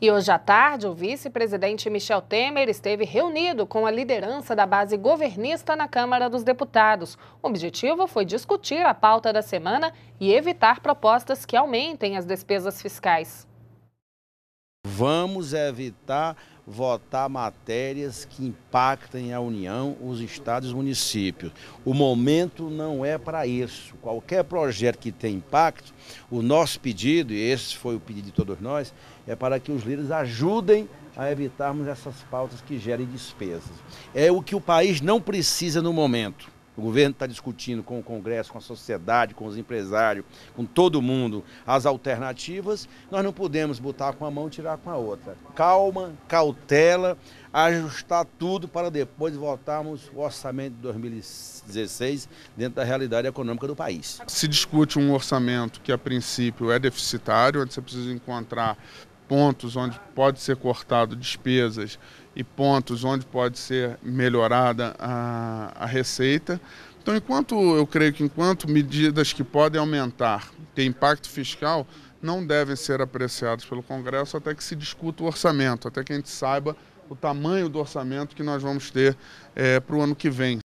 E hoje à tarde, o vice-presidente Michel Temer esteve reunido com a liderança da base governista na Câmara dos Deputados. O objetivo foi discutir a pauta da semana e evitar propostas que aumentem as despesas fiscais. Vamos evitar votar matérias que impactem a União, os estados e os municípios. O momento não é para isso. Qualquer projeto que tenha impacto, o nosso pedido, e esse foi o pedido de todos nós, é para que os líderes ajudem a evitarmos essas pautas que gerem despesas. É o que o país não precisa no momento. O governo está discutindo com o Congresso, com a sociedade, com os empresários, com todo mundo as alternativas. Nós não podemos botar com uma mão e tirar com a outra. Calma, cautela, ajustar tudo para depois votarmos o orçamento de 2016 dentro da realidade econômica do país. Se discute um orçamento que a princípio é deficitário, onde você precisa encontrar pontos onde pode ser cortado despesas e pontos onde pode ser melhorada a, a receita. Então, enquanto eu creio que enquanto medidas que podem aumentar, ter impacto fiscal, não devem ser apreciadas pelo Congresso até que se discuta o orçamento, até que a gente saiba o tamanho do orçamento que nós vamos ter é, eh, para o ano que vem,